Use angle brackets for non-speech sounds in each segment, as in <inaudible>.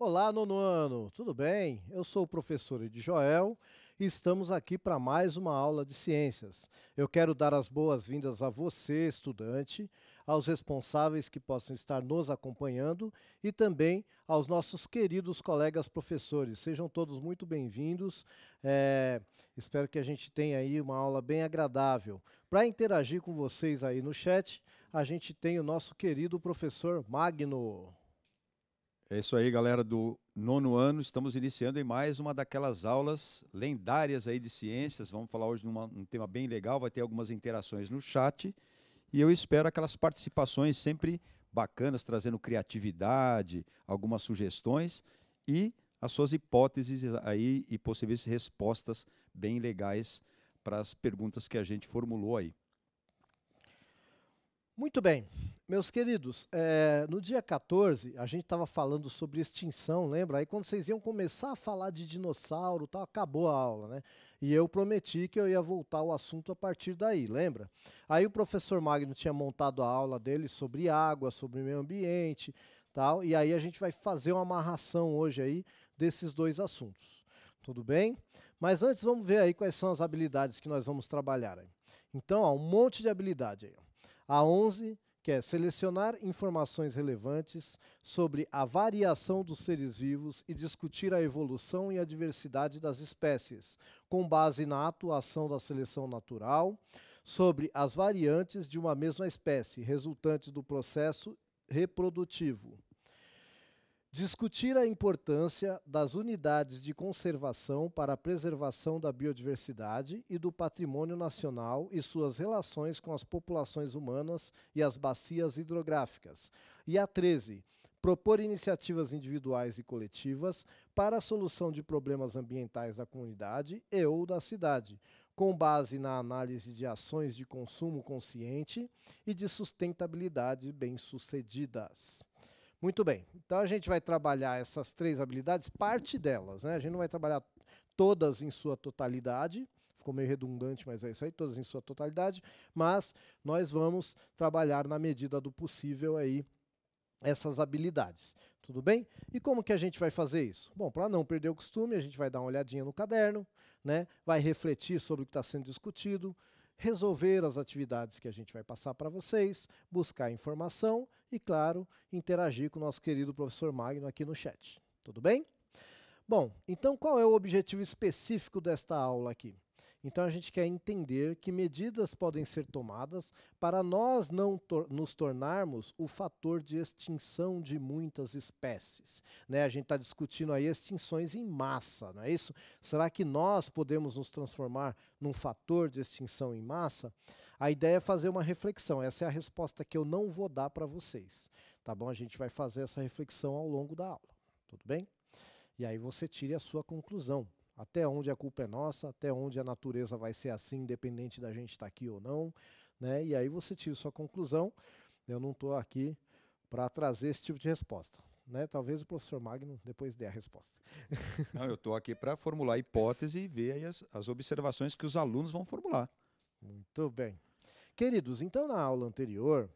Olá, nono ano, tudo bem? Eu sou o professor Ed Joel e estamos aqui para mais uma aula de ciências. Eu quero dar as boas-vindas a você, estudante, aos responsáveis que possam estar nos acompanhando e também aos nossos queridos colegas professores. Sejam todos muito bem-vindos. É, espero que a gente tenha aí uma aula bem agradável. Para interagir com vocês aí no chat, a gente tem o nosso querido professor Magno. É isso aí, galera do nono ano. Estamos iniciando em mais uma daquelas aulas lendárias aí de ciências. Vamos falar hoje de um tema bem legal. Vai ter algumas interações no chat. E eu espero aquelas participações sempre bacanas, trazendo criatividade, algumas sugestões e as suas hipóteses aí e possíveis respostas bem legais para as perguntas que a gente formulou aí. Muito bem, meus queridos, é, no dia 14 a gente estava falando sobre extinção, lembra? Aí quando vocês iam começar a falar de dinossauro, tal, acabou a aula, né? E eu prometi que eu ia voltar ao assunto a partir daí, lembra? Aí o professor Magno tinha montado a aula dele sobre água, sobre meio ambiente, tal, e aí a gente vai fazer uma amarração hoje aí desses dois assuntos. Tudo bem? Mas antes vamos ver aí quais são as habilidades que nós vamos trabalhar aí. Então, ó, um monte de habilidade aí. A 11, que é selecionar informações relevantes sobre a variação dos seres vivos e discutir a evolução e a diversidade das espécies, com base na atuação da seleção natural sobre as variantes de uma mesma espécie, resultante do processo reprodutivo discutir a importância das unidades de conservação para a preservação da biodiversidade e do patrimônio nacional e suas relações com as populações humanas e as bacias hidrográficas. E a 13, propor iniciativas individuais e coletivas para a solução de problemas ambientais da comunidade e ou da cidade, com base na análise de ações de consumo consciente e de sustentabilidade bem-sucedidas. Muito bem. Então a gente vai trabalhar essas três habilidades, parte delas, né? A gente não vai trabalhar todas em sua totalidade. Ficou meio redundante, mas é isso aí, todas em sua totalidade, mas nós vamos trabalhar na medida do possível aí essas habilidades. Tudo bem? E como que a gente vai fazer isso? Bom, para não perder o costume, a gente vai dar uma olhadinha no caderno, né? vai refletir sobre o que está sendo discutido, resolver as atividades que a gente vai passar para vocês, buscar informação e, claro, interagir com o nosso querido professor Magno aqui no chat. Tudo bem? Bom, então qual é o objetivo específico desta aula aqui? Então a gente quer entender que medidas podem ser tomadas para nós não tor nos tornarmos o fator de extinção de muitas espécies. Né? A gente está discutindo aí extinções em massa, não é isso? Será que nós podemos nos transformar num fator de extinção em massa? A ideia é fazer uma reflexão. Essa é a resposta que eu não vou dar para vocês. Tá bom? A gente vai fazer essa reflexão ao longo da aula. Tudo bem? E aí você tire a sua conclusão até onde a culpa é nossa, até onde a natureza vai ser assim, independente da gente estar tá aqui ou não, né? E aí você tira sua conclusão. Eu não estou aqui para trazer esse tipo de resposta. Né? Talvez o professor Magno depois dê a resposta. <laughs> Não, eu estou aqui para formular a hipótese e ver as, as observações que os alunos vão formular. Muito bem. Queridos, então na aula anterior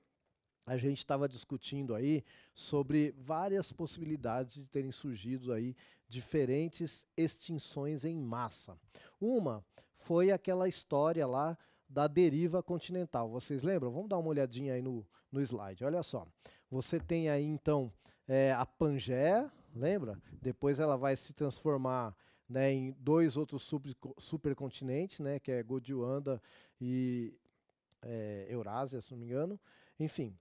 a gente estava discutindo aí sobre várias possibilidades de terem surgido aí diferentes extinções em massa. Uma foi aquela história lá da deriva continental. Vocês lembram? Vamos dar uma olhadinha aí no, no slide. Olha só. Você tem aí então é, a Pangéia, lembra? Depois ela vai se transformar né, em dois outros super, supercontinentes, né, que é Gondwana e é, Eurásia, se não me engano. Enfim,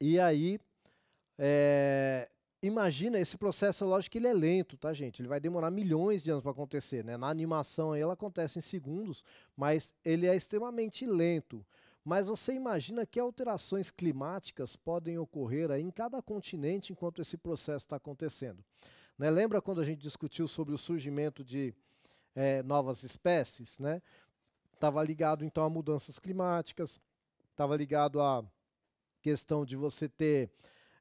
e aí, é, imagina, esse processo, lógico que ele é lento, tá, gente? Ele vai demorar milhões de anos para acontecer, né? Na animação aí ela acontece em segundos, mas ele é extremamente lento. Mas você imagina que alterações climáticas podem ocorrer aí em cada continente enquanto esse processo está acontecendo. Né? Lembra quando a gente discutiu sobre o surgimento de é, novas espécies, né? Estava ligado, então, a mudanças climáticas, estava ligado a questão de você ter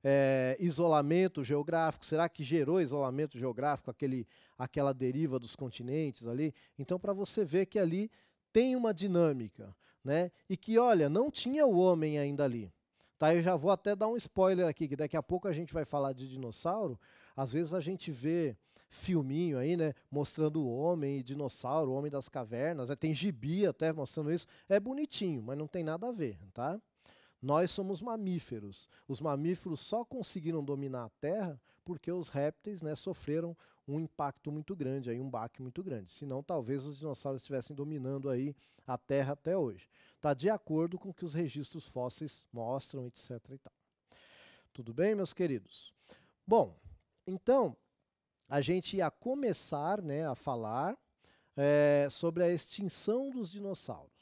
é, isolamento geográfico? Será que gerou isolamento geográfico aquele, aquela deriva dos continentes ali? Então, para você ver que ali tem uma dinâmica, né? E que, olha, não tinha o homem ainda ali. Tá, eu já vou até dar um spoiler aqui, que daqui a pouco a gente vai falar de dinossauro. Às vezes a gente vê filminho aí, né? Mostrando o homem e dinossauro, o homem das cavernas. Né? tem gibi até mostrando isso. É bonitinho, mas não tem nada a ver, tá? Nós somos mamíferos. Os mamíferos só conseguiram dominar a Terra porque os répteis né, sofreram um impacto muito grande, aí, um baque muito grande. Senão, talvez os dinossauros estivessem dominando aí a Terra até hoje. Está de acordo com o que os registros fósseis mostram, etc. E tal. Tudo bem, meus queridos? Bom, então, a gente ia começar né, a falar é, sobre a extinção dos dinossauros.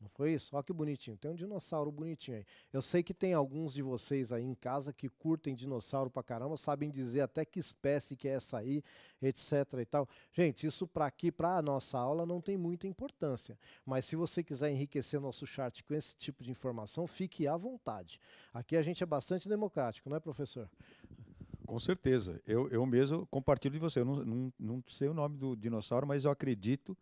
Não foi isso? Olha que bonitinho. Tem um dinossauro bonitinho aí. Eu sei que tem alguns de vocês aí em casa que curtem dinossauro pra caramba, sabem dizer até que espécie que é essa aí, etc e tal. Gente, isso para aqui, para a nossa aula, não tem muita importância. Mas se você quiser enriquecer nosso chart com esse tipo de informação, fique à vontade. Aqui a gente é bastante democrático, não é, professor? Com certeza. Eu, eu mesmo compartilho de você. Eu não, não, não sei o nome do dinossauro, mas eu acredito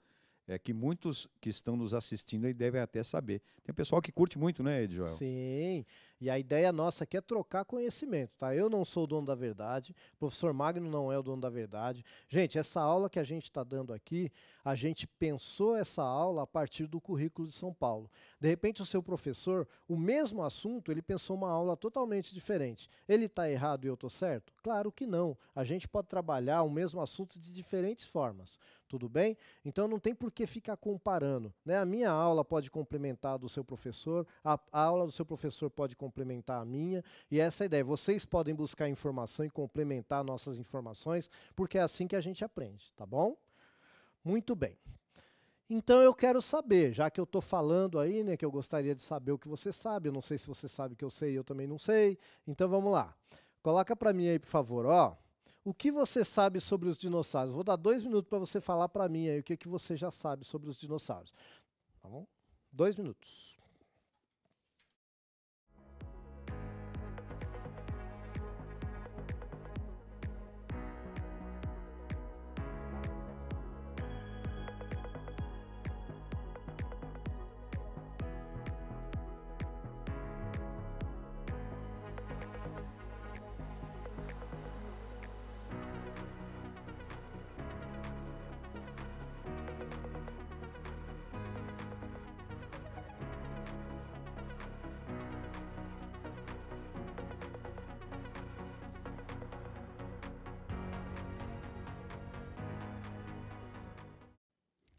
é, que muitos que estão nos assistindo aí devem até saber. Tem pessoal que curte muito, né, Ed Joel? Sim, e a ideia nossa aqui é trocar conhecimento, tá? Eu não sou o dono da verdade, o professor Magno não é o dono da verdade. Gente, essa aula que a gente está dando aqui, a gente pensou essa aula a partir do currículo de São Paulo. De repente, o seu professor, o mesmo assunto, ele pensou uma aula totalmente diferente. Ele está errado e eu estou certo? Claro que não. A gente pode trabalhar o mesmo assunto de diferentes formas tudo bem? Então não tem por que ficar comparando. Né? A minha aula pode complementar a do seu professor, a, a, aula do seu professor pode complementar a minha, e é essa é a ideia. Vocês podem buscar informação e complementar nossas informações, porque é assim que a gente aprende, tá bom? Muito bem. Então eu quero saber, já que eu estou falando aí, né, que eu gostaria de saber o que você sabe, eu não sei se você sabe o que eu sei, eu também não sei, então vamos lá. Coloca para mim aí, por favor, ó. O que você sabe sobre os dinossauros? Vou dar dois minutos para você falar para mim aí o que, que você já sabe sobre os dinossauros. Tá bom? Dois minutos.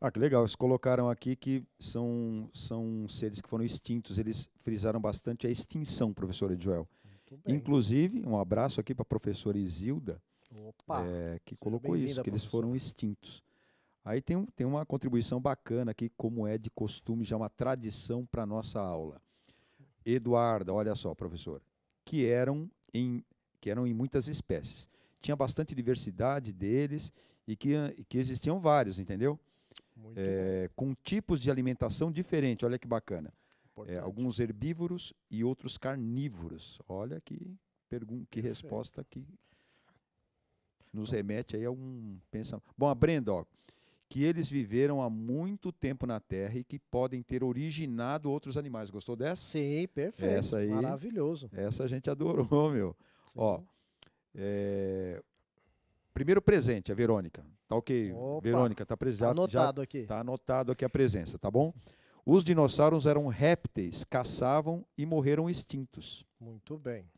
Ah, que legal. Eles colocaram aqui que são, são seres que foram extintos. Eles frisaram bastante a extinção, professora Joel. Inclusive, um abraço aqui para a professora Isilda, Opa, é, que colocou isso, que eles foram extintos. Aí tem, um, tem uma contribuição bacana aqui, como é de costume, já é uma tradição para a nossa aula. Eduarda, olha só, professor, que eram, em, que eram em muitas espécies. Tinha bastante diversidade deles e que, que existiam vários, entendeu? é, com tipos de alimentação diferente. Olha que bacana. É, alguns herbívoros e outros carnívoros. Olha que, pergunta, que resposta que nos então remete aí a um pensamento. Bom, a Brenda, ó, que eles viveram há muito tempo na Terra e que podem ter originado outros animais. Gostou dessa? Sim, perfeito. Essa aí, Maravilhoso. Essa a gente adorou, meu. Sim. Ó, é, Primeiro presente, a Verônica. Tá ok. Opa, Verônica, tá presente. Tá anotado já, aqui. Tá anotado aqui a presença, tá bom? Os dinossauros eram répteis, caçavam e morreram extintos. Muito bem.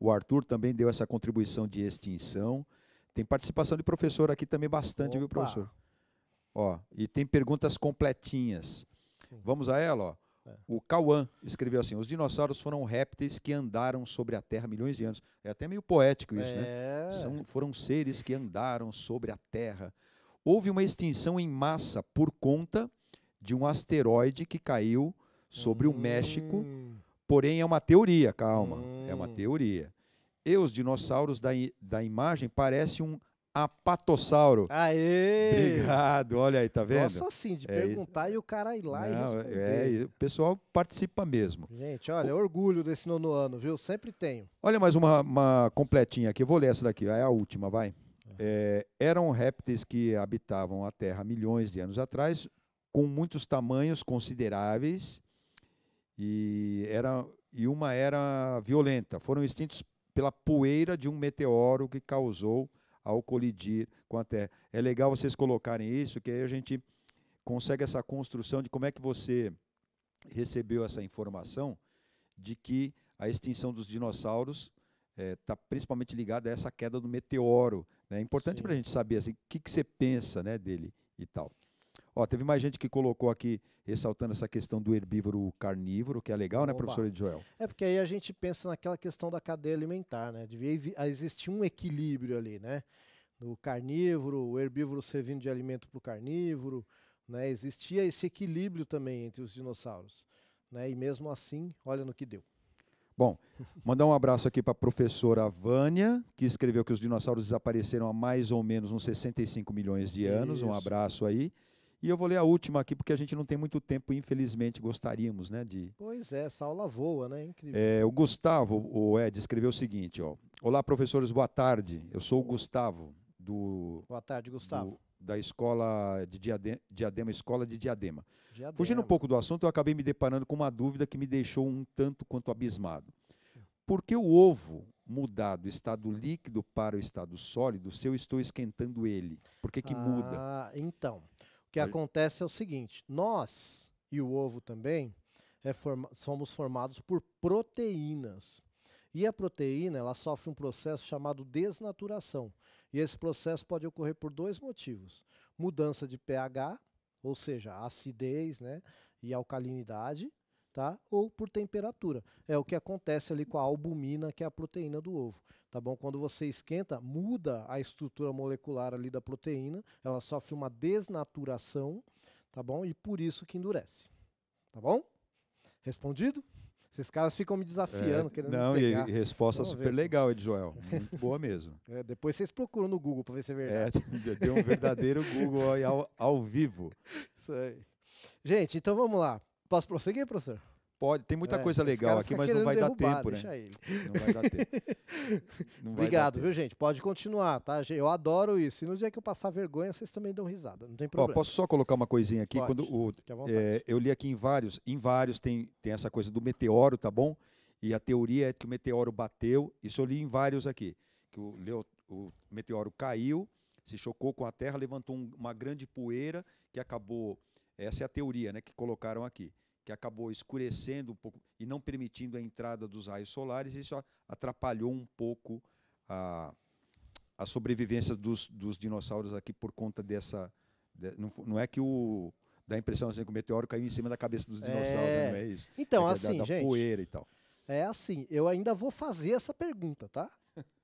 O Arthur também deu essa contribuição de extinção. Tem participação de professor aqui também bastante, Opa. viu, professor? Ó, e tem perguntas completinhas. Sim. Vamos a ela, ó. O Cauã escreveu assim: os dinossauros foram répteis que andaram sobre a Terra milhões de anos. É até meio poético isso, né? é. né? São, foram seres que andaram sobre a Terra. Houve uma extinção em massa por conta de um asteroide que caiu sobre hum. o México. Porém, é uma teoria, calma. Hum. É uma hum. teoria. E os dinossauros da, da imagem parecem um Apatossauro. Aê! Obrigado, olha aí, tá vendo? Nossa, assim, de é perguntar isso. e o cara ir lá Não, e responder. É, o pessoal participa mesmo. Gente, olha, o... orgulho desse nono ano, viu? Sempre tenho. Olha mais uma, uma completinha aqui, eu vou ler essa daqui, é a última, vai. Ah. É, eram répteis que habitavam a Terra milhões de anos atrás, com muitos tamanhos consideráveis, e, era, e uma era violenta. Foram extintos pela poeira de um meteoro que causou ao colidir com a Terra. É legal vocês colocarem isso, que aí a gente consegue essa construção de como é que você recebeu essa informação de que a extinção dos dinossauros está eh, é, principalmente ligada a essa queda do meteoro. Né? É importante para a gente saber assim, o que, que você pensa né, dele e tal. Ó, teve mais gente que colocou aqui, ressaltando essa questão do herbívoro carnívoro, que é legal, né, professor Joel? É porque aí a gente pensa naquela questão da cadeia alimentar, né? Devia existir um equilíbrio ali, né? Do carnívoro, o herbívoro servindo de alimento para o carnívoro, né? Existia esse equilíbrio também entre os dinossauros, né? E mesmo assim, olha no que deu. Bom, mandar um abraço aqui para a professora Vânia, que escreveu que os dinossauros desapareceram há mais ou menos uns 65 milhões de anos. Isso. Um abraço aí. E eu vou ler a última aqui, porque a gente não tem muito tempo, infelizmente, gostaríamos, né? De... Pois é, essa aula voa, né? Incrível. É, o Gustavo, o Ed, escreveu o seguinte, ó. Olá, professores, boa tarde. Eu sou o Gustavo, do... Boa tarde, Gustavo. Do, da escola de Diadema, Diadema, Escola de Diadema. Diadema. Fugindo um pouco do assunto, eu acabei me deparando com uma dúvida que me deixou um tanto quanto abismado. Por que o ovo mudado do estado líquido para o estado sólido se eu estou esquentando ele? Por que, que ah, muda? Então, que Oi. acontece é o seguinte: nós e o ovo também é somos formados por proteínas. E a proteína ela sofre um processo chamado desnaturação. E esse processo pode ocorrer por dois motivos: mudança de pH, ou seja, acidez né, e alcalinidade, tá? Ou por temperatura. É o que acontece ali com a albumina, que é a proteína do ovo, tá bom? Quando você esquenta, muda a estrutura molecular ali da proteína, ela sofre uma desnaturação, tá bom? E por isso que endurece. Tá bom? Respondido? Esses caras ficam me desafiando, é, querendo não, me pegar. Não, resposta super legal, Ed Joel. Muito boa mesmo. <laughs> É, depois vocês procuram no Google para ver se é verdade. É, deu um verdadeiro Google ao, ao vivo. <laughs> Isso aí. Gente, então vamos lá. Posso prosseguir, professor? Pode, tem muita é, coisa legal aqui, mas não vai derrubar, dar tempo, né? Ele. Não vai dar tempo. <laughs> Não Obrigado, tempo. viu, gente? Pode continuar, tá? Eu adoro isso. E no dia que eu passar vergonha, vocês também dão risada, não tem problema. Ó, posso só colocar uma coisinha aqui? Pode, quando o, é, eu li aqui em vários, em vários tem, tem essa coisa do meteoro, tá bom? E a teoria é que o meteoro bateu. Isso eu li em vários aqui. Que o, o meteoro caiu, se chocou com a Terra, levantou um, uma grande poeira que acabou essa é a teoria né, que colocaram aqui, que acabou escurecendo um pouco e não permitindo a entrada dos raios solares, e isso atrapalhou um pouco a, a sobrevivência dos, dos dinossauros aqui por conta dessa. De, não, não é que o dá a impressão assim que o meteoro caiu em cima da cabeça dos dinossauros, é... não é isso? Então, é assim, da, da gente. Poeira e tal. É assim, eu ainda vou fazer essa pergunta, tá?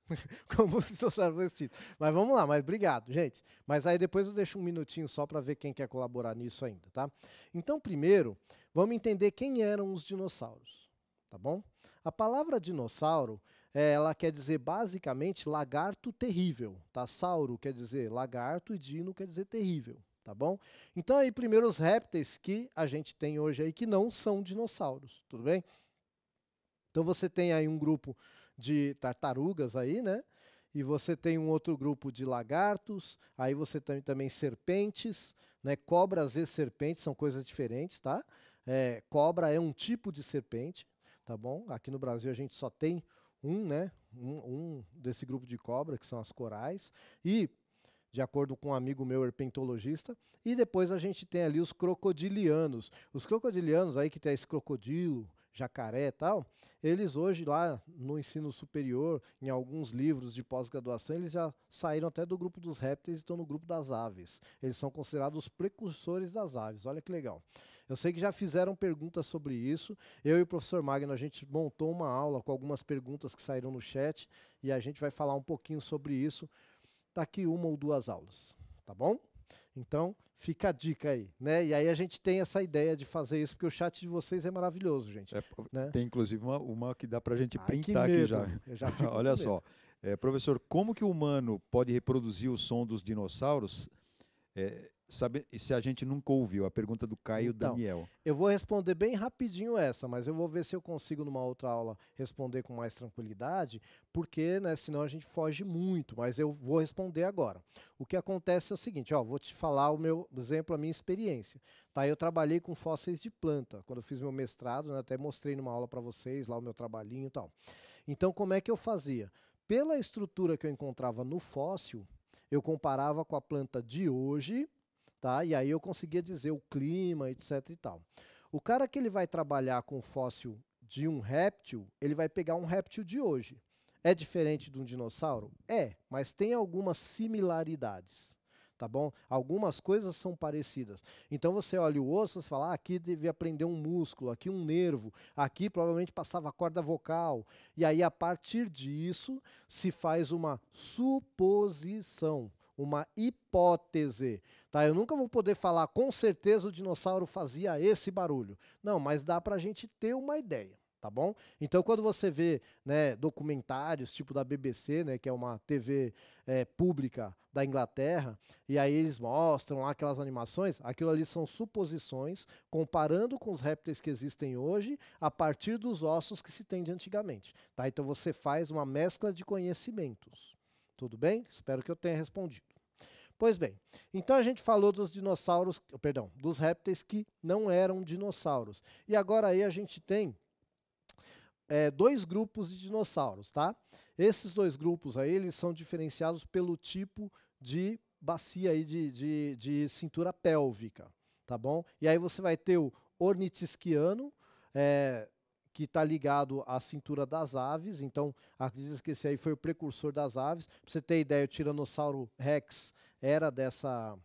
<laughs> como se eu soubesse título. Mas vamos lá, mas obrigado, gente. Mas aí depois eu deixo um minutinho só para ver quem quer colaborar nisso ainda, tá? Então, primeiro, vamos entender quem eram os dinossauros, tá bom? A palavra dinossauro, é, ela quer dizer basicamente lagarto terrível, tá? Sauro quer dizer lagarto e dino quer dizer terrível, tá bom? Então aí primeiro os répteis que a gente tem hoje aí que não são dinossauros, tudo bem? Então você tem aí um grupo de tartarugas aí, né? E você tem um outro grupo de lagartos, aí você tem também serpentes, né? Cobras e serpentes são coisas diferentes, tá? É, cobra é um tipo de serpente, tá bom? Aqui no Brasil a gente só tem um, né? Um, um desse grupo de cobra, que são as corais. E de acordo com um amigo meu herpetologista. E depois a gente tem ali os crocodilianos. Os crocodilianos aí que tem esse crocodilo, jacaré e tal, eles hoje lá no ensino superior, em alguns livros de pós-graduação, eles já saíram até do grupo dos répteis e estão no grupo das aves. Eles são considerados os precursores das aves. Olha que legal. Eu sei que já fizeram perguntas sobre isso. Eu e o professor Magno, a gente montou uma aula com algumas perguntas que saíram no chat e a gente vai falar um pouquinho sobre isso daqui uma ou duas aulas, tá bom? Então, fica a dica aí, né? E aí a gente tem essa ideia de fazer isso, porque o chat de vocês é maravilhoso, gente. É, né? Tem inclusive uma, uma que dá para a gente printar Ai, aqui já. já <laughs> Olha só. É, professor, como que o humano pode reproduzir o som dos dinossauros é, sabe, se a gente nunca ouviu a pergunta do Caio então, Daniel. Eu vou responder bem rapidinho essa, mas eu vou ver se eu consigo numa outra aula responder com mais tranquilidade, porque né, senão a gente foge muito, mas eu vou responder agora. O que acontece é o seguinte, ó, vou te falar o meu exemplo, a minha experiência. Tá, eu trabalhei com fósseis de planta quando eu fiz meu mestrado, né, até mostrei numa aula para vocês lá o meu trabalhinho e tal. Então como é que eu fazia? Pela estrutura que eu encontrava no fóssil, eu comparava com a planta de hoje, tá? E aí eu conseguia dizer o clima, etc e tal. O cara que ele vai trabalhar com fóssil de um réptil, ele vai pegar um réptil de hoje. É diferente de um dinossauro? É, mas tem algumas similaridades tá bom? Algumas coisas são parecidas. Então você olha o osso, você fala, ah, aqui devia aprender um músculo, aqui um nervo, aqui provavelmente passava a corda vocal. E aí a partir disso se faz uma suposição, uma hipótese, tá? Eu nunca vou poder falar com certeza o dinossauro fazia esse barulho. Não, mas dá para a gente ter uma ideia tá bom? Então, quando você vê né, documentários tipo da BBC, né, que é uma TV é, pública da Inglaterra, e aí eles mostram lá aquelas animações, aquilo ali são suposições comparando com os répteis que existem hoje a partir dos ossos que se tem de antigamente, tá? Então, você faz uma mescla de conhecimentos. Tudo bem? Espero que eu tenha respondido. Pois bem, então a gente falou dos dinossauros, perdão, dos répteis que não eram dinossauros. E agora aí a gente tem é, dois grupos de dinossauros, tá? Esses dois grupos aí, eles são diferenciados pelo tipo de bacia aí de, de, de cintura pélvica, tá bom? E aí você vai ter o ornitisquiano, é, que está ligado à cintura das aves, então acredita que esse aí foi o precursor das aves. Para você ter ideia, o Tiranossauro Rex era dessa,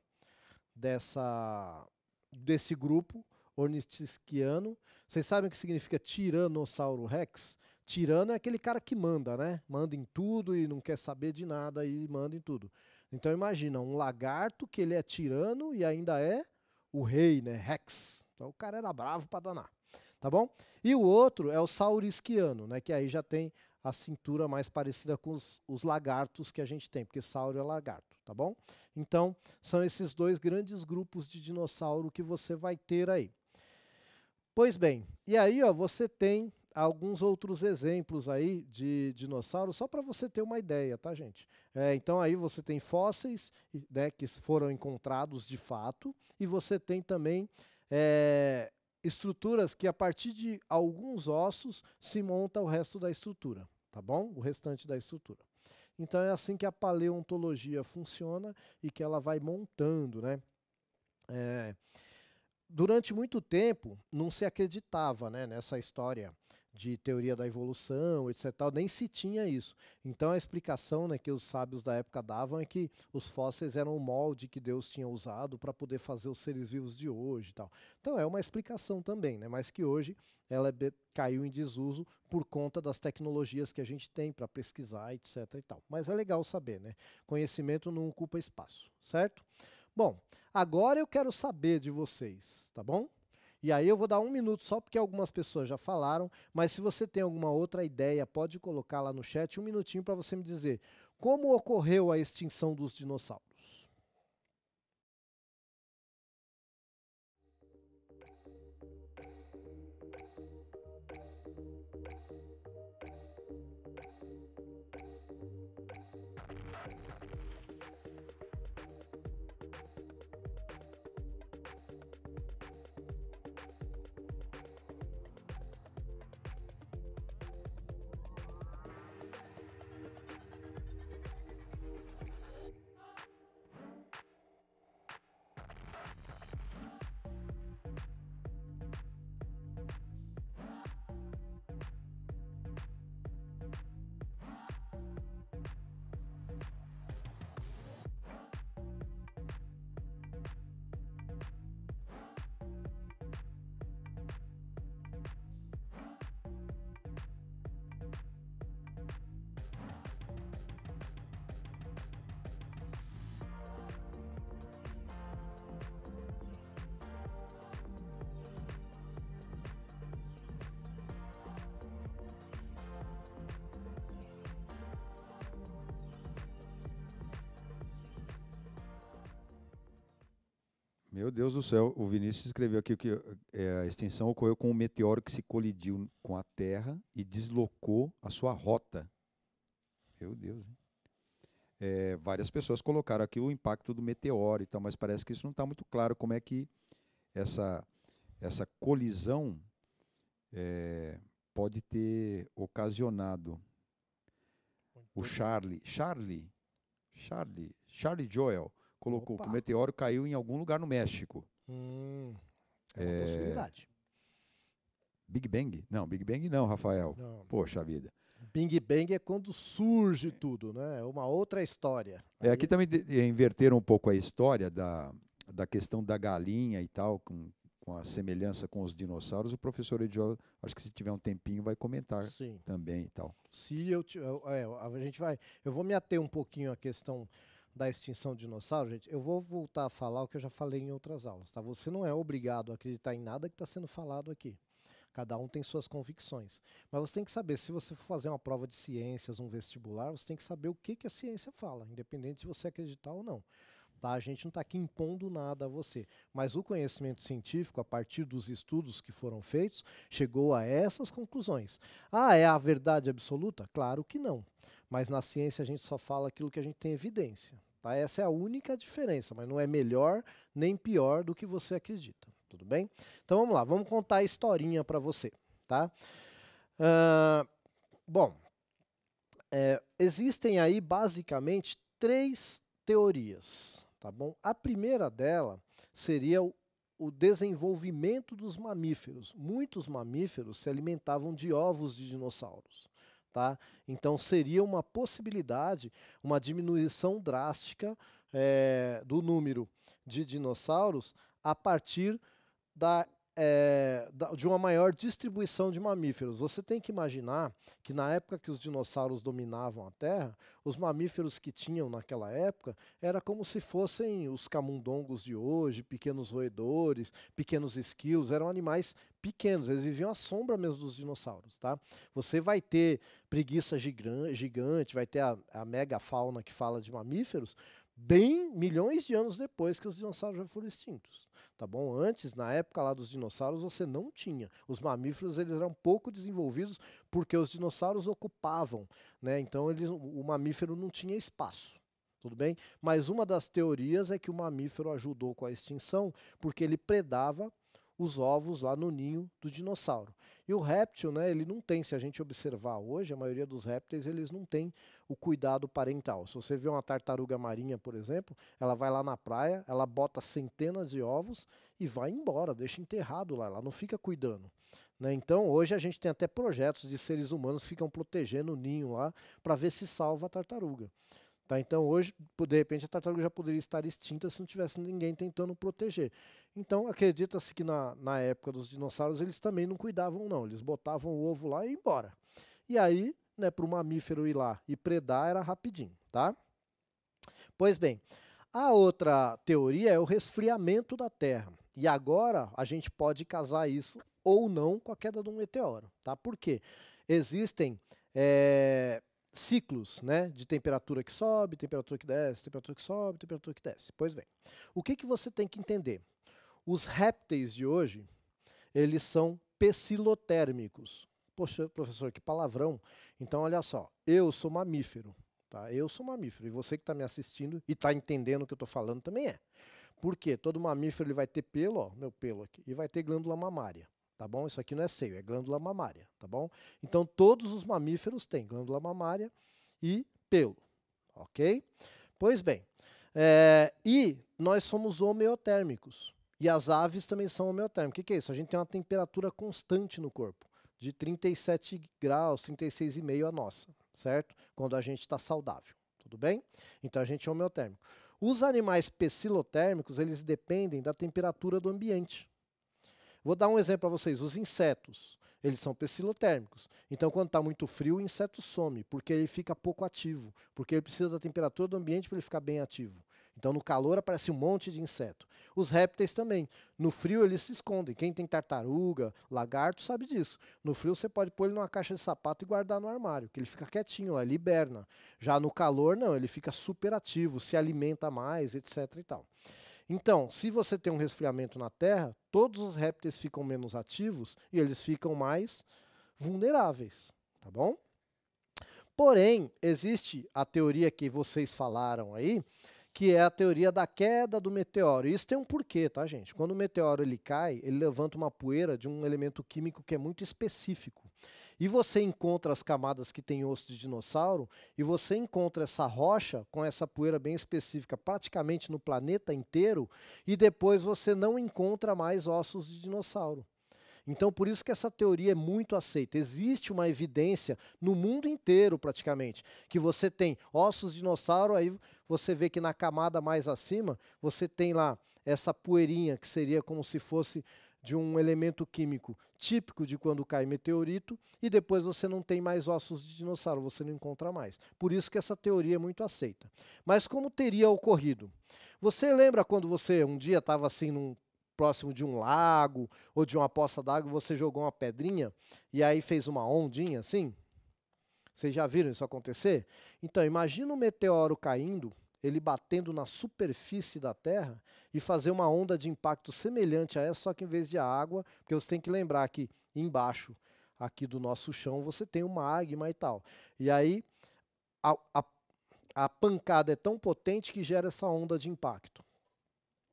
dessa, desse grupo ornitisquiano. Vocês sabem o que significa Tiranossauro Rex? Tirano é aquele cara que manda, né? Manda em tudo e não quer saber de nada e manda em tudo. Então imagina, um lagarto que ele é tirano e ainda é o rei, né? Rex. Então o cara era bravo para danar, tá bom? E o outro é o saurisquiano, né? Que aí já tem a cintura mais parecida com os, os, lagartos que a gente tem, porque sauro é lagarto, tá bom? Então, são esses dois grandes grupos de dinossauro que você vai ter aí. Pois bem, e aí ó, você tem alguns outros exemplos aí de dinossauros, só para você ter uma ideia, tá, gente? É, então aí você tem fósseis né, que foram encontrados de fato, e você tem também é, estruturas que a partir de alguns ossos se monta o resto da estrutura, tá bom? O restante da estrutura. Então é assim que a paleontologia funciona e que ela vai montando, né? É, durante muito tempo não se acreditava né, nessa história de teoria da evolução, etc. Tal, nem se tinha isso. Então a explicação né, que os sábios da época davam é que os fósseis eram o molde que Deus tinha usado para poder fazer os seres vivos de hoje, tal. Então é uma explicação também, né? Mas que hoje ela é caiu em desuso por conta das tecnologias que a gente tem para pesquisar, etc. E tal. Mas é legal saber, né? Conhecimento não ocupa espaço, certo? Bom, agora eu quero saber de vocês, tá bom? E aí eu vou dar um minuto só porque algumas pessoas já falaram, mas se você tem alguma outra ideia, pode colocar lá no chat um minutinho para você me dizer como ocorreu a extinção dos dinossauros. Meu Deus do céu, o Vinícius escreveu aqui que é, a extinção ocorreu com um meteoro que se colidiu com a Terra e deslocou a sua rota. Meu Deus. Hein? É, várias pessoas colocaram aqui o impacto do meteoro e tal, mas parece que isso não está muito claro como é que essa, essa colisão é, pode ter ocasionado. O Charlie, Charlie, Charlie, Charlie Joel colocou Opa. que o meteoro caiu em algum lugar no México. Hum, é uma é... possibilidade. Big Bang? Não, Big Bang não, Rafael. Não. Poxa vida. Big Bang é quando surge tudo, né? É uma outra história. É, Aí... aqui também inverteram um pouco a história da, da questão da galinha e tal, com, com a semelhança com os dinossauros. O professor Edio, acho que se tiver um tempinho, vai comentar Sim. também e tal. Se eu, é, a gente vai, eu vou me ater um pouquinho à questão da extinção de dinossauro, gente, eu vou voltar a falar o que eu já falei em outras aulas, tá? Você não é obrigado a acreditar em nada que está sendo falado aqui. Cada um tem suas convicções. Mas você tem que saber, se você for fazer uma prova de ciências, um vestibular, você tem que saber o que, que a ciência fala, independente de você acreditar ou não. Tá? A gente não está aqui impondo nada a você. Mas o conhecimento científico, a partir dos estudos que foram feitos, chegou a essas conclusões. Ah, é a verdade absoluta? Claro que não. Mas na ciência a gente só fala aquilo que a gente tem evidência. Tá? Essa é a única diferença, mas não é melhor nem pior do que você acredita. Tudo bem? Então vamos lá, vamos contar a historinha para você. Tá? Uh, bom, é, existem aí basicamente três teorias. Tá bom? A primeira dela seria o, o desenvolvimento dos mamíferos. Muitos mamíferos se alimentavam de ovos de dinossauros. Tá? Então seria uma possibilidade, uma diminuição drástica é, do número de dinossauros a partir da é, de uma maior distribuição de mamíferos. Você tem que imaginar que na época que os dinossauros dominavam a Terra, os mamíferos que tinham naquela época era como se fossem os camundongos de hoje, pequenos roedores, pequenos esquilos, eram animais pequenos, eles viviam à sombra mesmo dos dinossauros. Tá? Você vai ter preguiça gigante, vai ter a, a megafauna que fala de mamíferos, bem milhões de anos depois que os dinossauros já foram extintos, tá bom? Antes, na época lá dos dinossauros, você não tinha. Os mamíferos eles eram pouco desenvolvidos porque os dinossauros ocupavam, né? Então eles, o mamífero não tinha espaço. Tudo bem? Mas uma das teorias é que o mamífero ajudou com a extinção porque ele predava os ovos lá no ninho do dinossauro. E o réptil, né, ele não tem, se a gente observar hoje, a maioria dos répteis, eles não tem o cuidado parental. Se você vê uma tartaruga marinha, por exemplo, ela vai lá na praia, ela bota centenas de ovos e vai embora, deixa enterrado lá, ela não fica cuidando. Né? Então, hoje a gente tem até projetos de seres humanos que ficam protegendo o ninho lá para ver se salva a tartaruga. Tá? Então, hoje, de repente, a tartaruga já poderia estar extinta se não tivesse ninguém tentando proteger. Então, acredita-se que na, na época dos dinossauros eles também não cuidavam, não. Eles botavam o ovo lá e ia embora. E aí, né, para o mamífero ir lá e predar era rapidinho. Tá? Pois bem, a outra teoria é o resfriamento da Terra. E agora a gente pode casar isso ou não com a queda de um meteoro. Tá? Por quê? Existem. É ciclos né, de temperatura que sobe, temperatura que desce, temperatura que sobe, temperatura que desce. Pois bem, o que, que você tem que entender? Os répteis de hoje, eles são pecilotérmicos. Poxa, professor, que palavrão. Então, olha só, eu sou mamífero. Tá? Eu sou mamífero. E você que está me assistindo e está entendendo o que eu estou falando também é. Por quê? Todo mamífero ele vai ter pelo, ó, meu pelo aqui, e vai ter glândula mamária tá bom? Isso aqui não é seio, é glândula mamária, tá bom? Então todos os mamíferos têm glândula mamária e pelo, ok? Pois bem, é, e nós somos homeotérmicos. E as aves também são homeotérmicas. O que, que é isso? A gente tem uma temperatura constante no corpo, de 37 graus, 36,5 a nossa, certo? Quando a gente está saudável, tudo bem? Então a gente é homeotérmico. Os animais pecilotérmicos, eles dependem da temperatura do ambiente. Vou dar um exemplo para vocês. Os insetos, eles são psilotérmicos. Então, quando está muito frio, o inseto some, porque ele fica pouco ativo, porque ele precisa da temperatura do ambiente para ele ficar bem ativo. Então, no calor aparece um monte de inseto. Os répteis também. No frio, eles se escondem. Quem tem tartaruga, lagarto, sabe disso. No frio, você pode pôr ele numa caixa de sapato e guardar no armário, que ele fica quietinho ele hiberna. Já no calor, não, ele fica super ativo, se alimenta mais, etc. e tal. Então, se você tem um resfriamento na Terra, todos os répteis ficam menos ativos e eles ficam mais vulneráveis, tá bom? Porém, existe a teoria que vocês falaram aí, que é a teoria da queda do meteoro. Isso tem um porquê, tá, gente? Quando o meteoro ele cai, ele levanta uma poeira de um elemento químico que é muito específico. E você encontra as camadas que tem osso de dinossauro e você encontra essa rocha com essa poeira bem específica praticamente no planeta inteiro e depois você não encontra mais ossos de dinossauro. Então, por isso que essa teoria é muito aceita. Existe uma evidência no mundo inteiro, praticamente, que você tem ossos de dinossauro, aí você vê que na camada mais acima, você tem lá essa poeirinha, que seria como se fosse de um elemento químico típico de quando cai meteorito e depois você não tem mais ossos de dinossauro, você não encontra mais. Por isso que essa teoria é muito aceita. Mas como teria ocorrido? Você lembra quando você um dia estava assim num próximo de um lago ou de uma poça d'água, você jogou uma pedrinha e aí fez uma ondinha assim? Vocês já viram isso acontecer? Então, imagina um meteoro caindo ele batendo na superfície da Terra e fazer uma onda de impacto semelhante a essa, só que em vez de água, porque você tem que lembrar que embaixo aqui do nosso chão você tem o magma e tal. E aí a, a, a pancada é tão potente que gera essa onda de impacto.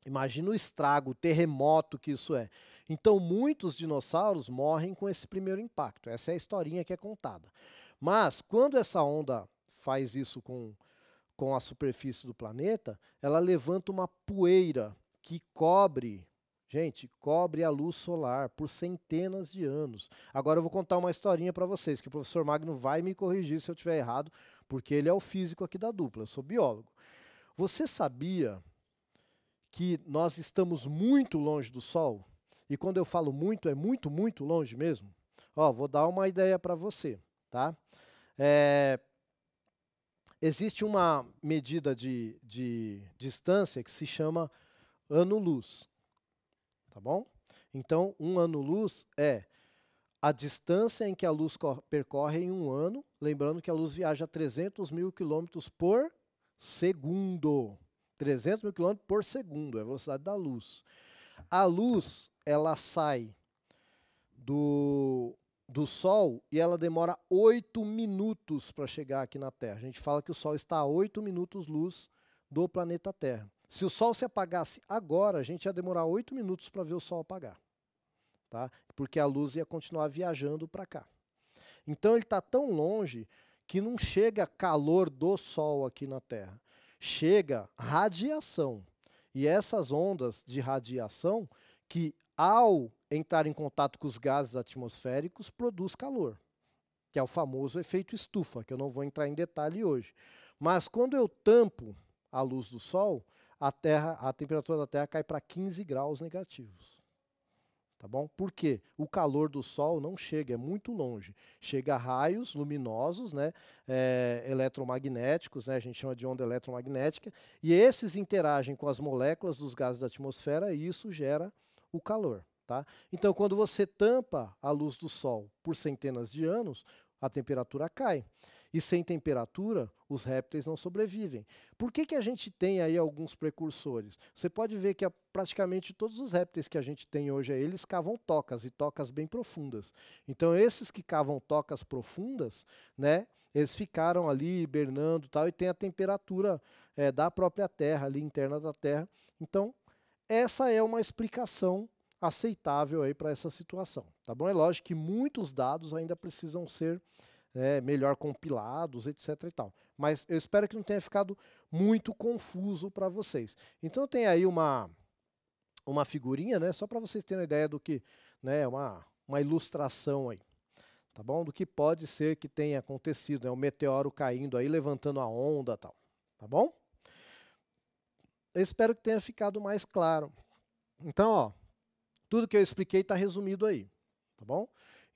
Imagina o estrago, o terremoto que isso é. Então, muitos dinossauros morrem com esse primeiro impacto. Essa é a historinha que é contada. Mas, quando essa onda faz isso com com a superfície do planeta, ela levanta uma poeira que cobre, gente, cobre a luz solar por centenas de anos. Agora eu vou contar uma historinha para vocês, que o professor Magno vai me corrigir se eu estiver errado, porque ele é o físico aqui da dupla, eu sou biólogo. Você sabia que nós estamos muito longe do Sol? E quando eu falo muito, é muito, muito longe mesmo? Ó, vou dar uma ideia para você, tá? É, Existe uma medida de, de distância que se chama ano-luz. Tá bom? Então, um ano-luz é a distância em que a luz percorre em um ano, lembrando que a luz viaja 300 mil quilômetros por segundo. 300 mil quilômetros por segundo é a velocidade da luz. A luz, ela sai do do Sol e ela demora 8 minutos para chegar aqui na Terra. A gente fala que o Sol está a 8 minutos luz do planeta Terra. Se o Sol se apagasse agora, a gente ia demorar 8 minutos para ver o Sol apagar. Tá? Porque a luz ia continuar viajando para cá. Então ele está tão longe que não chega calor do Sol aqui na Terra. Chega radiação. E essas ondas de radiação que, ao entrar em contato com os gases atmosféricos produz calor, que é o famoso efeito estufa, que eu não vou entrar em detalhe hoje. Mas quando eu tampo a luz do sol, a Terra, a temperatura da Terra cai para 15 graus negativos. Tá bom? Por quê? O calor do Sol não chega, é muito longe. Chega raios luminosos, né, é, eletromagnéticos, né, a gente chama de onda eletromagnética, e esses interagem com as moléculas dos gases da atmosfera e isso gera o calor. Tá? Então, quando você tampa a luz do sol por centenas de anos, a temperatura cai. E sem temperatura, os répteis não sobrevivem. Por que, que a gente tem aí alguns precursores? Você pode ver que praticamente todos os répteis que a gente tem hoje, eles cavam tocas, e tocas bem profundas. Então, esses que cavam tocas profundas, né, eles ficaram ali hibernando tal, e tem a temperatura é, da própria Terra, ali interna da Terra. Então, essa é uma explicação aceitável aí para essa situação, tá bom? É lógico que muitos dados ainda precisam ser é, melhor compilados, etc e tal. Mas eu espero que não tenha ficado muito confuso para vocês. Então tem aí uma uma figurinha, né? Só para vocês terem uma ideia do que, né? É uma uma ilustração aí, tá bom? Do que pode ser que tenha acontecido, né? O meteoro caindo aí, levantando a onda, tal, tá bom? Eu espero que tenha ficado mais claro. Então, ó, tudo que eu expliquei está resumido aí, tá bom?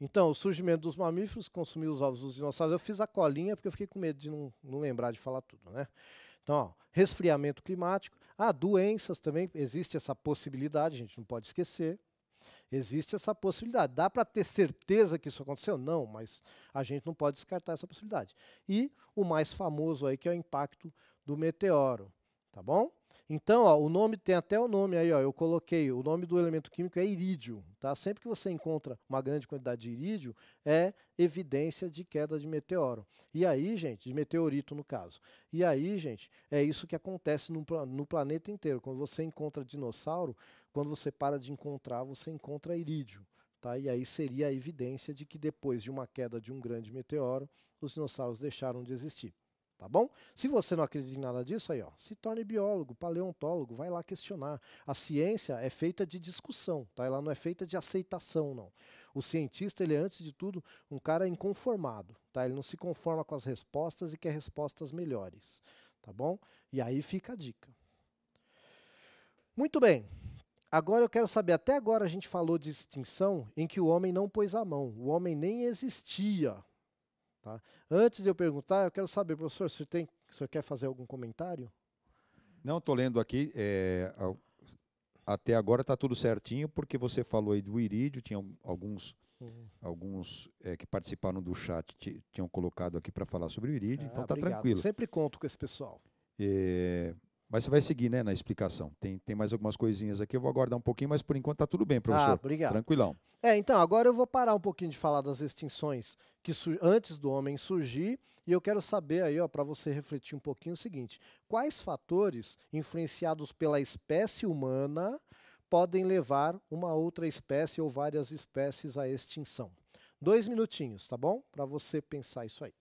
Então, o surgimento dos mamíferos, consumir os ovos dos dinossauros. Eu fiz a colinha porque eu fiquei com medo de não, não lembrar de falar tudo, né? Então, ó, resfriamento climático. Ah, doenças também, existe essa possibilidade, a gente não pode esquecer. Existe essa possibilidade. Dá para ter certeza que isso aconteceu? Não, mas a gente não pode descartar essa possibilidade. E o mais famoso aí, que é o impacto do meteoro. Tá bom? Então, ó, o nome tem até o nome aí, ó, eu coloquei, o nome do elemento químico é irídio, tá? Sempre que você encontra uma grande quantidade de irídio, é evidência de queda de meteoro. E aí, gente, de meteorito no caso. E aí, gente, é isso que acontece no, no planeta inteiro. Quando você encontra dinossauro, quando você para de encontrar, você encontra irídio. Tá? E aí seria a evidência de que depois de uma queda de um grande meteoro, os dinossauros deixaram de existir tá bom? Se você não acredita em nada disso, aí ó, se torne biólogo, paleontólogo, vai lá questionar. A ciência é feita de discussão, tá? Ela não é feita de aceitação, não. O cientista, ele é antes de tudo um cara inconformado, tá? Ele não se conforma com as respostas e quer respostas melhores, tá bom? E aí fica a dica. Muito bem. Agora eu quero saber, até agora a gente falou de extinção em que o homem não pôs a mão, o homem nem existia, Tá? Antes de eu perguntar, eu quero saber, professor, se tem, o senhor quer fazer algum comentário? Não, estou lendo aqui. É, até agora está tudo certinho, porque você falou aí do irídio, tinha alguns, uhum. alguns é, que participaram do chat tinham colocado aqui para falar sobre o irídio, ah, então está tranquilo. Sempre conto com esse pessoal. É, mas você vai seguir, né, na explicação. Tem, tem mais algumas coisinhas aqui, eu vou aguardar um pouquinho, mas por enquanto tá tudo bem, professor. Ah, obrigado. Tranquilão. É, então, agora eu vou parar um pouquinho de falar das extinções que antes do homem surgir, e eu quero saber aí, ó, para você refletir um pouquinho o seguinte: quais fatores influenciados pela espécie humana podem levar uma outra espécie ou várias espécies à extinção? Dois minutinhos, tá bom? Para você pensar isso aí.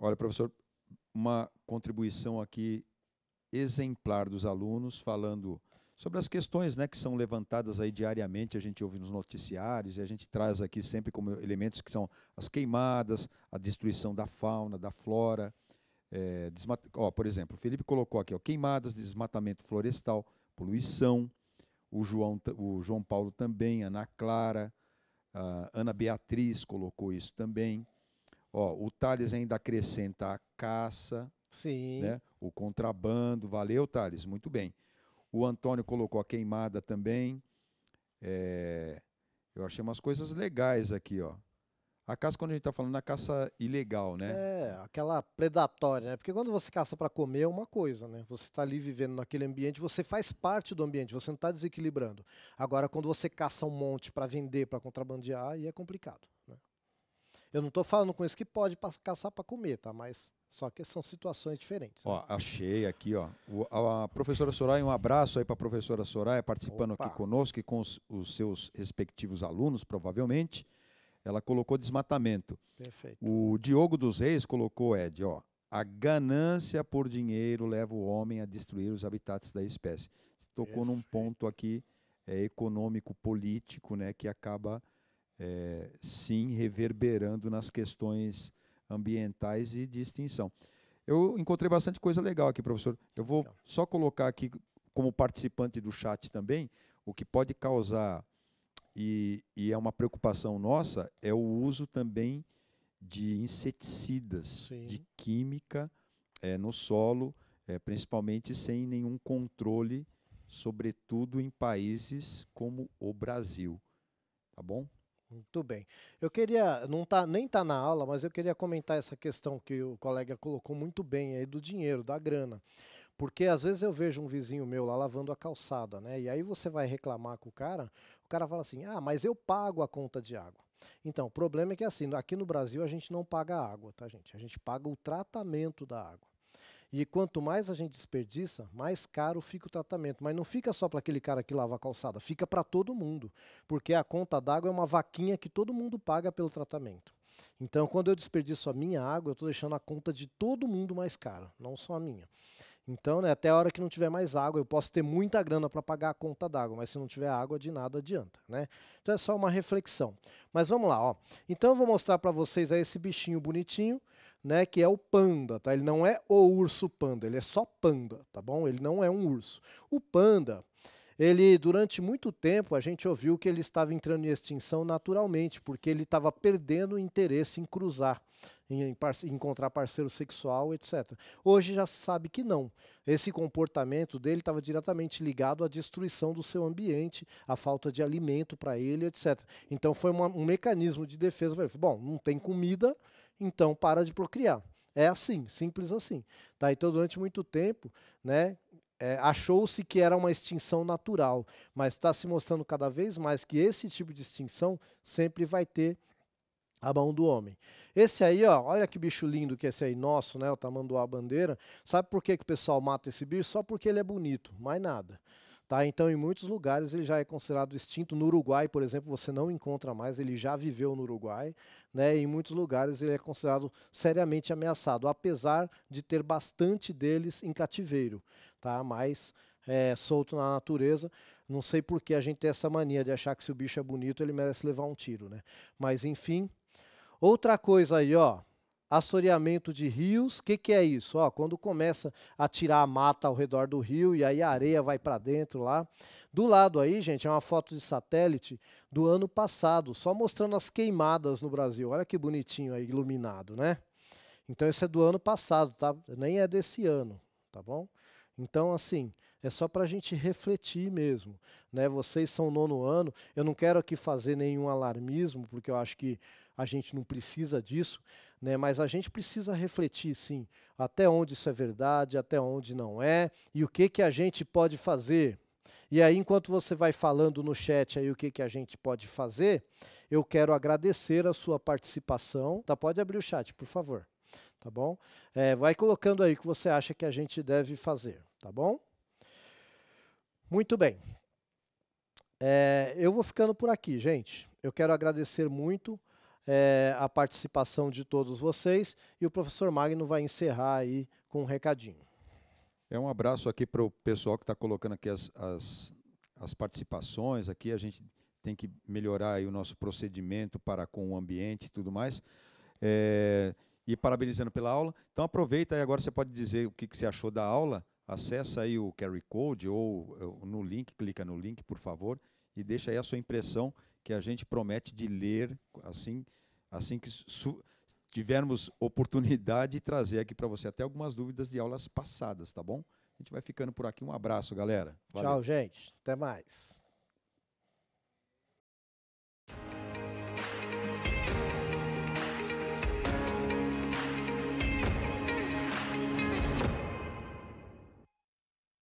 Olha, professor, uma contribuição aqui exemplar dos alunos falando sobre as questões né, que são levantadas aí diariamente, a gente ouve nos noticiários e a gente traz aqui sempre como elementos que são as queimadas, a destruição da fauna, da flora. É, ó, por exemplo, o Felipe colocou aqui ó, queimadas, desmatamento florestal, poluição. O João, o João Paulo também, Ana Clara, Ana Beatriz colocou isso também. Ó, o Thales ainda acrescenta a caça, Sim. Né? o contrabando. Valeu, Thales, muito bem. O Antônio colocou a queimada também. É, eu achei umas coisas legais aqui, ó. A caça, quando a gente está falando, a caça ilegal, né? É, aquela predatória, né? Porque quando você caça para comer é uma coisa, né? Você está ali vivendo naquele ambiente, você faz parte do ambiente, você não está desequilibrando. Agora, quando você caça um monte para vender, para contrabandear, aí é complicado. Né? Eu não estou falando com isso que pode caçar para comer, tá? Mas só que são situações diferentes. Né? Ó, achei aqui, ó. O, a professora Soraya, um abraço aí para a professora Soraya participando Opa. aqui conosco e com os, os, seus respectivos alunos, provavelmente. Ela colocou desmatamento. Perfeito. O Diogo dos Reis colocou, Ed, ó. A ganância por dinheiro leva o homem a destruir os habitats da espécie. Tocou Perfeito. num ponto aqui é, econômico, político, né, que acaba é, sim reverberando nas questões ambientais e de extinção. Eu encontrei bastante coisa legal aqui, professor. Eu vou só colocar aqui como participante do chat também, o que pode causar, e, e é uma preocupação nossa, é o uso também de inseticidas, sim. de química é, no solo, é, principalmente sem nenhum controle, sobretudo em países como o Brasil. Tá bom? Muito bem. Eu queria, não tá, nem está na aula, mas eu queria comentar essa questão que o colega colocou muito bem aí do dinheiro, da grana. Porque às vezes eu vejo um vizinho meu lá lavando a calçada, né? E aí você vai reclamar com o cara, o cara fala assim: ah, mas eu pago a conta de água. Então, o problema é que assim, aqui no Brasil a gente não paga água, tá, gente? A gente paga o tratamento da água. E quanto mais a gente desperdiça, mais caro fica o tratamento. Mas não fica só para aquele cara que lava a calçada, fica para todo mundo. Porque a conta d'água é uma vaquinha que todo mundo paga pelo tratamento. Então, quando eu desperdiço a minha água, eu estou deixando a conta de todo mundo mais cara, não só a minha. Então, né, até a hora que não tiver mais água, eu posso ter muita grana para pagar a conta d'água, mas se não tiver água, de nada adianta, né? Então é só uma reflexão. Mas vamos lá, ó. Então eu vou mostrar para vocês aí esse bichinho bonitinho né, que é o panda, tá? Ele não é o urso panda, ele é só panda, tá bom? Ele não é um urso. O panda, ele durante muito tempo a gente ouviu que ele estava entrando em extinção naturalmente, porque ele estava perdendo o interesse em cruzar, em, em, encontrar parceiro sexual, etc. Hoje já se sabe que não. Esse comportamento dele estava diretamente ligado à destruição do seu ambiente, à falta de alimento para ele, etc. Então foi uma, um mecanismo de defesa. Bom, não tem comida, então para de procriar. É assim, simples assim. Tá? Então, durante muito tempo, né, é, achou-se que era uma extinção natural, mas está se mostrando cada vez mais que esse tipo de extinção sempre vai ter a mão do homem. Esse aí, ó, olha que bicho lindo que esse aí nosso, né? O tamanduá bandeira. Sabe por que, que o pessoal mata esse bicho? Só porque ele é bonito, mais nada. Tá? Então, em muitos lugares ele já é considerado extinto. No Uruguai, por exemplo, você não encontra mais, ele já viveu no Uruguai. Né? Em muitos lugares ele é considerado seriamente ameaçado, apesar de ter bastante deles em cativeiro, tá? mas é, solto na natureza. Não sei por que a gente tem essa mania de achar que se o bicho é bonito, ele merece levar um tiro. Né? Mas, enfim. Outra coisa aí, ó, assoreamento de rios. O que, que é isso? Ó, quando começa a tirar a mata ao redor do rio e aí a areia vai para dentro lá. Do lado aí, gente, é uma foto de satélite do ano passado, só mostrando as queimadas no Brasil. Olha que bonitinho aí, iluminado, né? Então, esse é do ano passado, tá? Nem é desse ano, tá bom? Então, assim, é só para a gente refletir mesmo. Né? Vocês são nono ano, eu não quero aqui fazer nenhum alarmismo, porque eu acho que a gente não precisa disso, né? mas a gente precisa refletir, sim, até onde isso é verdade, até onde não é, e o que, que a gente pode fazer. E aí, enquanto você vai falando no chat aí o que, que a gente pode fazer, eu quero agradecer a sua participação. Tá, pode abrir o chat, por favor. Tá bom? É, vai colocando aí o que você acha que a gente deve fazer tá bom? Muito bem. É, eu vou ficando por aqui, gente. Eu quero agradecer muito é, a participação de todos vocês e o professor Magno vai encerrar aí com um recadinho. É um abraço aqui para o pessoal que está colocando aqui as, as, as, participações. Aqui a gente tem que melhorar o nosso procedimento para com o ambiente e tudo mais. É, e parabenizando pela aula. Então aproveita e agora você pode dizer o que, que você achou da aula acessa aí o QR Code ou no link, clica no link, por favor, e deixa aí a sua impressão que a gente promete de ler assim, assim que tivermos oportunidade de trazer aqui para você até algumas dúvidas de aulas passadas, tá bom? A gente vai ficando por aqui. Um abraço, galera. Valeu. Tchau, gente. Até mais.